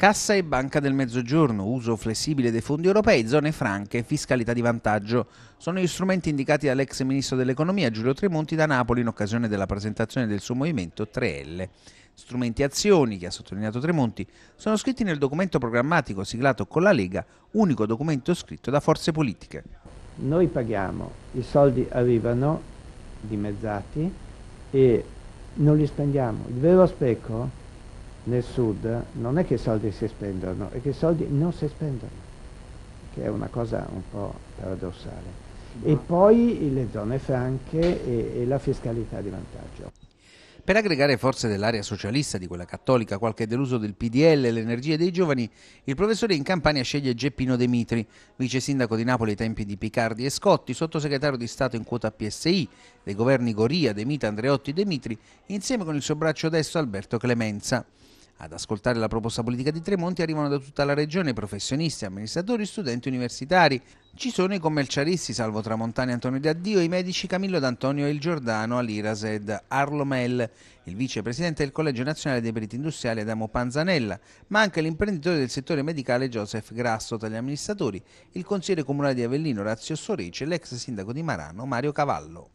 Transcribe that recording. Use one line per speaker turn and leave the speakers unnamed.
Cassa e Banca del Mezzogiorno, uso flessibile dei fondi europei, zone franche, fiscalità di vantaggio. Sono gli strumenti indicati dall'ex ministro dell'Economia Giulio Tremonti da Napoli in occasione della presentazione del suo movimento 3L. Strumenti e azioni, che ha sottolineato Tremonti, sono scritti nel documento programmatico siglato con la Lega, unico documento scritto da forze politiche. Noi paghiamo,
i soldi arrivano dimezzati e non li spendiamo. Il vero specchio nel sud non è che i soldi si spendono, è che i soldi non si spendono, che è una cosa un po' paradossale. E poi le zone franche e, e la fiscalità di vantaggio.
Per aggregare forze dell'area socialista di quella cattolica, qualche deluso del PDL e l'energia dei giovani, il professore in Campania sceglie Geppino Demitri, Mitri, vice sindaco di Napoli ai tempi di Picardi e Scotti, sottosegretario di Stato in quota PSI dei governi Goria, Demita, Andreotti e Demitri, insieme con il suo braccio destro Alberto Clemenza. Ad ascoltare la proposta politica di Tremonti arrivano da tutta la regione professionisti, amministratori, studenti universitari. Ci sono i commercialisti Salvo Tramontani Antonio D'Addio, i medici Camillo D'Antonio e il Giordano Alirased Arlo Mel, il vicepresidente del Collegio Nazionale dei Periti Industriali Adamo Panzanella, ma anche l'imprenditore del settore medicale Joseph Grasso tra gli amministratori, il consigliere comunale di Avellino Razio Sorice e l'ex sindaco di Marano Mario Cavallo.